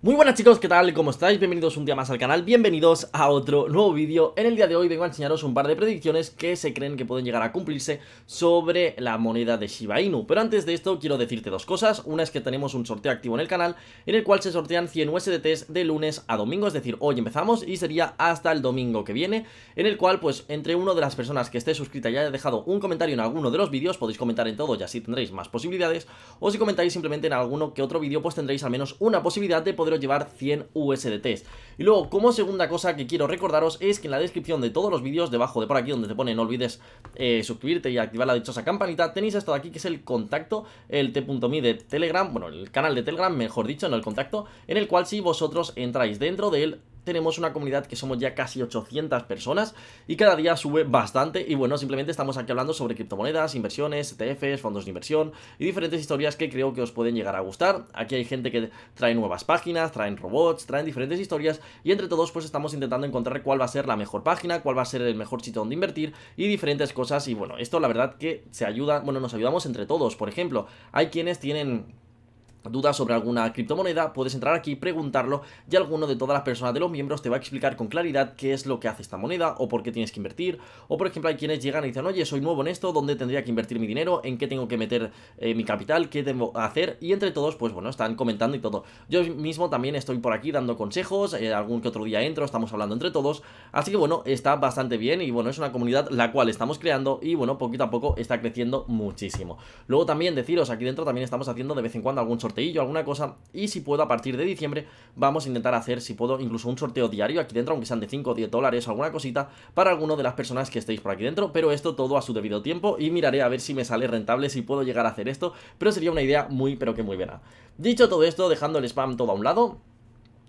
Muy buenas chicos, ¿qué tal? ¿Cómo estáis? Bienvenidos un día más al canal, bienvenidos a otro nuevo vídeo En el día de hoy vengo a enseñaros un par de predicciones que se creen que pueden llegar a cumplirse sobre la moneda de Shiba Inu Pero antes de esto quiero decirte dos cosas, una es que tenemos un sorteo activo en el canal En el cual se sortean 100 USDTs de lunes a domingo, es decir, hoy empezamos y sería hasta el domingo que viene En el cual pues entre uno de las personas que esté suscrita y haya dejado un comentario en alguno de los vídeos Podéis comentar en todo y así tendréis más posibilidades O si comentáis simplemente en alguno que otro vídeo pues tendréis al menos una posibilidad de poder llevar 100 USDTs. Y luego, como segunda cosa que quiero recordaros es que en la descripción de todos los vídeos, debajo de por aquí donde te pone no olvides eh, suscribirte y activar la dichosa campanita, tenéis esto de aquí que es el contacto, el t.me de Telegram, bueno, el canal de Telegram, mejor dicho, no el contacto, en el cual si vosotros entráis dentro del tenemos una comunidad que somos ya casi 800 personas y cada día sube bastante y bueno, simplemente estamos aquí hablando sobre criptomonedas, inversiones, ETFs, fondos de inversión y diferentes historias que creo que os pueden llegar a gustar. Aquí hay gente que trae nuevas páginas, traen robots, traen diferentes historias y entre todos pues estamos intentando encontrar cuál va a ser la mejor página, cuál va a ser el mejor sitio donde invertir y diferentes cosas y bueno, esto la verdad que se ayuda, bueno, nos ayudamos entre todos. Por ejemplo, hay quienes tienen dudas sobre alguna criptomoneda, puedes entrar aquí, preguntarlo y alguno de todas las personas de los miembros te va a explicar con claridad qué es lo que hace esta moneda o por qué tienes que invertir. O por ejemplo hay quienes llegan y dicen, oye, soy nuevo en esto, ¿dónde tendría que invertir mi dinero? ¿En qué tengo que meter eh, mi capital? ¿Qué debo hacer? Y entre todos, pues bueno, están comentando y todo. Yo mismo también estoy por aquí dando consejos, eh, algún que otro día entro, estamos hablando entre todos. Así que bueno, está bastante bien y bueno, es una comunidad la cual estamos creando y bueno, poquito a poco está creciendo muchísimo. Luego también deciros, aquí dentro también estamos haciendo de vez en cuando algún sorteillo, alguna cosa. Y si puedo, a partir de diciembre, vamos a intentar hacer, si puedo, incluso un sorteo diario aquí dentro, aunque sean de 5 o 10 dólares o alguna cosita, para alguno de las personas que estéis por aquí dentro. Pero esto todo a su debido tiempo y miraré a ver si me sale rentable, si puedo llegar a hacer esto. Pero sería una idea muy, pero que muy buena. Dicho todo esto, dejando el spam todo a un lado...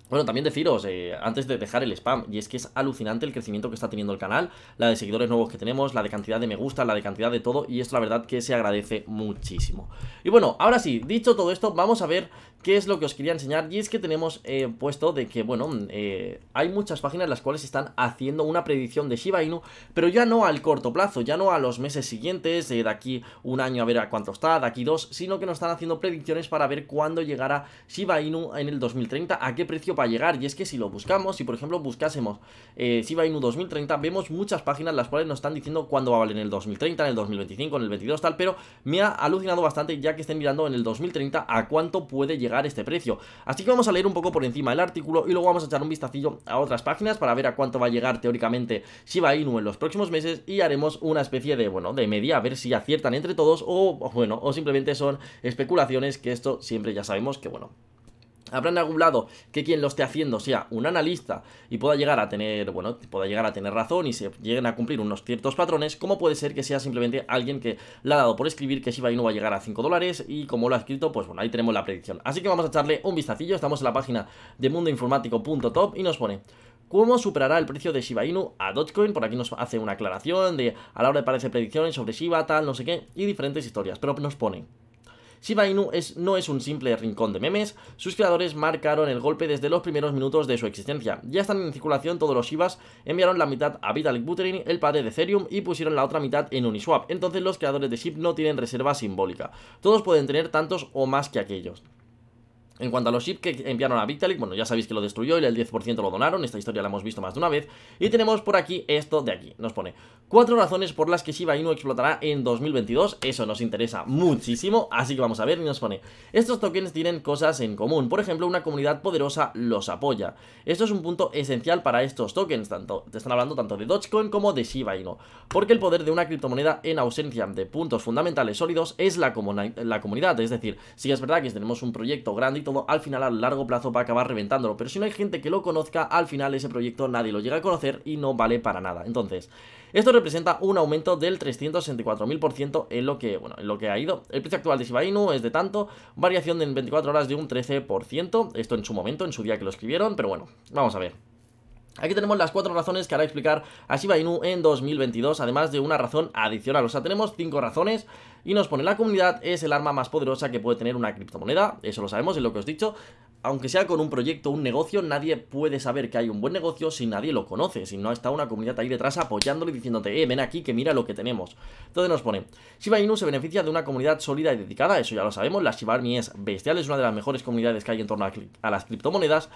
Bueno, también deciros, eh, antes de dejar el spam, y es que es alucinante el crecimiento que está teniendo el canal, la de seguidores nuevos que tenemos, la de cantidad de me gusta, la de cantidad de todo, y esto la verdad que se agradece muchísimo. Y bueno, ahora sí, dicho todo esto, vamos a ver qué es lo que os quería enseñar, y es que tenemos eh, puesto de que, bueno, eh, hay muchas páginas las cuales están haciendo una predicción de Shiba Inu, pero ya no al corto plazo, ya no a los meses siguientes, de aquí un año a ver a cuánto está, de aquí dos, sino que nos están haciendo predicciones para ver cuándo llegará Shiba Inu en el 2030, a qué precio a llegar. Y es que si lo buscamos, si por ejemplo buscásemos eh, Shiba Inu 2030, vemos muchas páginas las cuales nos están diciendo cuándo va a valer en el 2030, en el 2025, en el 22 tal, pero me ha alucinado bastante ya que estén mirando en el 2030 a cuánto puede llegar este precio. Así que vamos a leer un poco por encima el artículo y luego vamos a echar un vistacillo a otras páginas para ver a cuánto va a llegar teóricamente Shiba Inu en los próximos meses y haremos una especie de, bueno, de media a ver si aciertan entre todos o, bueno, o simplemente son especulaciones que esto siempre ya sabemos que, bueno, habrán lado que quien lo esté haciendo sea un analista y pueda llegar a tener, bueno, pueda llegar a tener razón y se lleguen a cumplir unos ciertos patrones, ¿Cómo puede ser que sea simplemente alguien que le ha dado por escribir que Shiba Inu va a llegar a 5 dólares y como lo ha escrito, pues bueno, ahí tenemos la predicción. Así que vamos a echarle un vistacillo, estamos en la página de mundoinformático.top y nos pone cómo superará el precio de Shiba Inu a Dogecoin. Por aquí nos hace una aclaración de a la hora de parecer predicciones sobre Shiba, tal, no sé qué, y diferentes historias. Pero nos pone Shiba Inu no es un simple rincón de memes, sus creadores marcaron el golpe desde los primeros minutos de su existencia. Ya están en circulación todos los Shivas, enviaron la mitad a Vitalik Buterin, el padre de Ethereum, y pusieron la otra mitad en Uniswap, entonces los creadores de SHIB no tienen reserva simbólica. Todos pueden tener tantos o más que aquellos. En cuanto a los chips que enviaron a Vitalik, bueno, ya sabéis que lo destruyó y el 10% lo donaron, esta historia la hemos visto más de una vez. Y tenemos por aquí esto de aquí, nos pone cuatro razones por las que Shiba Inu explotará en 2022, eso nos interesa muchísimo, así que vamos a ver y nos pone estos tokens tienen cosas en común, por ejemplo, una comunidad poderosa los apoya. Esto es un punto esencial para estos tokens, tanto te están hablando tanto de Dogecoin como de Shiba Inu, porque el poder de una criptomoneda en ausencia de puntos fundamentales sólidos es la, la comunidad, es decir, si es verdad que tenemos un proyecto grande todo al final a largo plazo va a acabar reventándolo. Pero si no hay gente que lo conozca, al final ese proyecto nadie lo llega a conocer y no vale para nada. Entonces, esto representa un aumento del 364.000% en lo que, bueno, en lo que ha ido. El precio actual de Shiba Inu es de tanto, variación en 24 horas de un 13%, esto en su momento, en su día que lo escribieron, pero bueno, vamos a ver. Aquí tenemos las cuatro razones que hará explicar a Shiba Inu en 2022, además de una razón adicional. O sea, tenemos cinco razones y nos pone la comunidad es el arma más poderosa que puede tener una criptomoneda, eso lo sabemos, es lo que os he dicho, aunque sea con un proyecto, un negocio, nadie puede saber que hay un buen negocio si nadie lo conoce, si no está una comunidad ahí detrás apoyándole y diciéndote, eh, ven aquí que mira lo que tenemos. Entonces nos pone, Shiba Inu se beneficia de una comunidad sólida y dedicada, eso ya lo sabemos, la Shiba es bestial, es una de las mejores comunidades que hay en torno a las criptomonedas,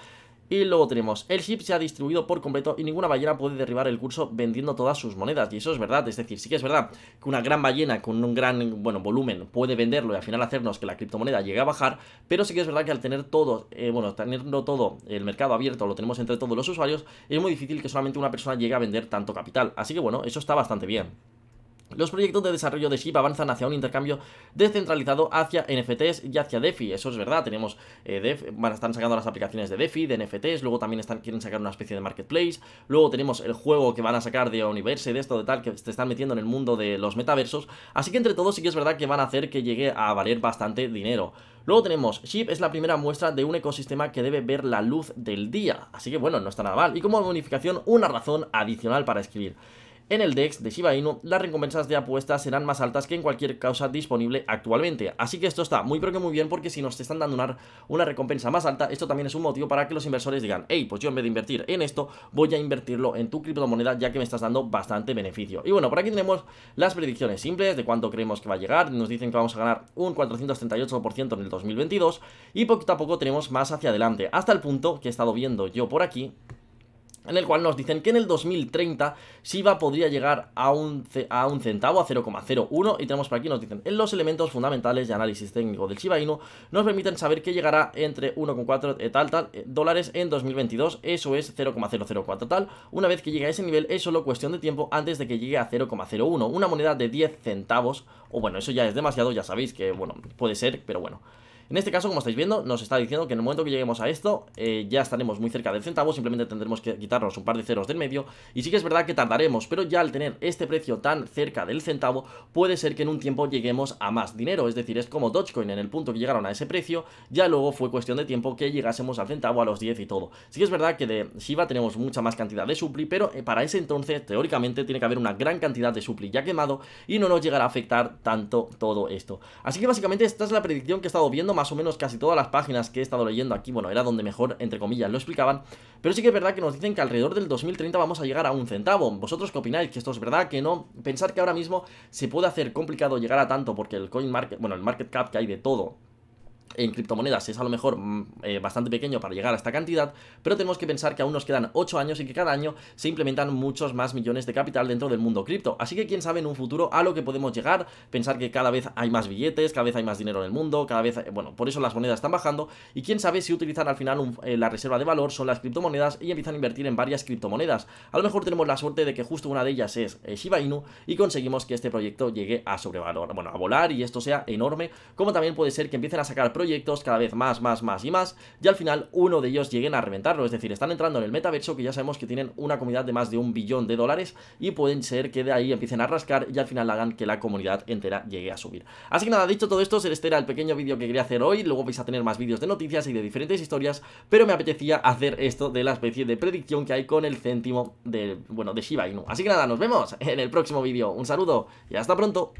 y luego tenemos, el chip se ha distribuido por completo y ninguna ballena puede derribar el curso vendiendo todas sus monedas. Y eso es verdad, es decir, sí que es verdad que una gran ballena con un gran, bueno, volumen puede venderlo y al final hacernos que la criptomoneda llegue a bajar, pero sí que es verdad que al tener todo, eh, bueno, teniendo todo el mercado abierto, lo tenemos entre todos los usuarios, es muy difícil que solamente una persona llegue a vender tanto capital. Así que bueno, eso está bastante bien. Los proyectos de desarrollo de Ship avanzan hacia un intercambio descentralizado hacia NFTs y hacia DeFi. Eso es verdad, tenemos van a estar sacando las aplicaciones de DeFi, de NFTs, luego también están, quieren sacar una especie de marketplace, luego tenemos el juego que van a sacar de Universe, de esto, de tal, que te están metiendo en el mundo de los metaversos. Así que entre todos sí que es verdad que van a hacer que llegue a valer bastante dinero. Luego tenemos, SHIP, es la primera muestra de un ecosistema que debe ver la luz del día. Así que bueno, no está nada mal. Y como bonificación, una razón adicional para escribir. En el DEX de Shiba Inu, las recompensas de apuestas serán más altas que en cualquier causa disponible actualmente. Así que esto está muy pero que muy bien porque si nos te están dando una, recompensa más alta, esto también es un motivo para que los inversores digan, hey, pues yo en vez de invertir en esto, voy a invertirlo en tu criptomoneda ya que me estás dando bastante beneficio. Y bueno, por aquí tenemos las predicciones simples de cuánto creemos que va a llegar. Nos dicen que vamos a ganar un 438% en el 2022 y poco a poco tenemos más hacia adelante, hasta el punto que he estado viendo yo por aquí en el cual nos dicen que en el 2030 Shiba podría llegar a un, a un centavo, a 0,01 y tenemos por aquí, nos dicen, en los elementos fundamentales de análisis técnico del Shiba Inu nos permiten saber que llegará entre 1,4 tal tal eh, dólares en 2022, eso es 0,004 tal, una vez que llegue a ese nivel es solo cuestión de tiempo antes de que llegue a 0,01, una moneda de 10 centavos, o bueno, eso ya es demasiado, ya sabéis que bueno, puede ser, pero bueno. En este caso, como estáis viendo, nos está diciendo que en el momento que lleguemos a esto, eh, ya estaremos muy cerca del centavo, simplemente tendremos que quitarnos un par de ceros del medio, y sí que es verdad que tardaremos, pero ya al tener este precio tan cerca del centavo, puede ser que en un tiempo lleguemos a más dinero, es decir, es como Dogecoin en el punto que llegaron a ese precio, ya luego fue cuestión de tiempo que llegásemos al centavo, a los 10 y todo. Sí que es verdad que de Shiba tenemos mucha más cantidad de supli, pero eh, para ese entonces, teóricamente, tiene que haber una gran cantidad de supli ya quemado, y no nos llegará a afectar tanto todo esto. Así que básicamente esta es la predicción que he estado viendo más o menos casi todas las páginas que he estado leyendo aquí, bueno, era donde mejor, entre comillas, lo explicaban, pero sí que es verdad que nos dicen que alrededor del 2030 vamos a llegar a un centavo. ¿Vosotros qué opináis? ¿Que esto es verdad? ¿Que no? Pensar que ahora mismo se puede hacer complicado llegar a tanto porque el coin market, bueno, el market cap que hay de todo, en criptomonedas es a lo mejor mm, eh, bastante pequeño para llegar a esta cantidad, pero tenemos que pensar que aún nos quedan 8 años y que cada año se implementan muchos más millones de capital dentro del mundo cripto. Así que quién sabe en un futuro a lo que podemos llegar, pensar que cada vez hay más billetes, cada vez hay más dinero en el mundo, cada vez, eh, bueno, por eso las monedas están bajando y quién sabe si utilizan al final eh, la reserva de valor, son las criptomonedas y empiezan a invertir en varias criptomonedas. A lo mejor tenemos la suerte de que justo una de ellas es Shiba Inu y conseguimos que este proyecto llegue a sobrevalor, bueno, a volar y esto sea enorme, como también puede ser que empiecen a sacar proyectos cada vez más, más, más y más, y al final uno de ellos lleguen a reventarlo, es decir, están entrando en el metaverso que ya sabemos que tienen una comunidad de más de un billón de dólares y pueden ser que de ahí empiecen a rascar y al final hagan que la comunidad entera llegue a subir. Así que nada, dicho todo esto, este era el pequeño vídeo que quería hacer hoy, luego vais a tener más vídeos de noticias y de diferentes historias, pero me apetecía hacer esto de la especie de predicción que hay con el céntimo de, bueno, de Shiba Inu. Así que nada, nos vemos en el próximo vídeo, un saludo y hasta pronto.